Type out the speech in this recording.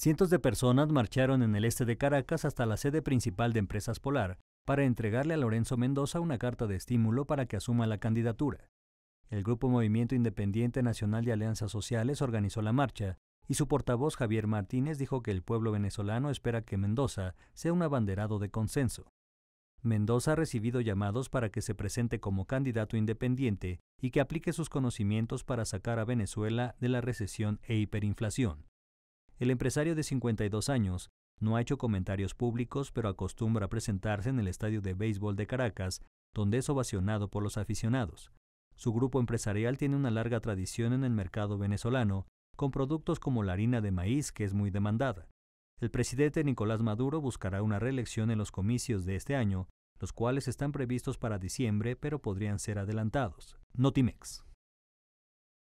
Cientos de personas marcharon en el este de Caracas hasta la sede principal de Empresas Polar para entregarle a Lorenzo Mendoza una carta de estímulo para que asuma la candidatura. El Grupo Movimiento Independiente Nacional de Alianzas Sociales organizó la marcha y su portavoz Javier Martínez dijo que el pueblo venezolano espera que Mendoza sea un abanderado de consenso. Mendoza ha recibido llamados para que se presente como candidato independiente y que aplique sus conocimientos para sacar a Venezuela de la recesión e hiperinflación. El empresario de 52 años no ha hecho comentarios públicos, pero acostumbra presentarse en el estadio de béisbol de Caracas, donde es ovacionado por los aficionados. Su grupo empresarial tiene una larga tradición en el mercado venezolano, con productos como la harina de maíz, que es muy demandada. El presidente Nicolás Maduro buscará una reelección en los comicios de este año, los cuales están previstos para diciembre, pero podrían ser adelantados. Notimex.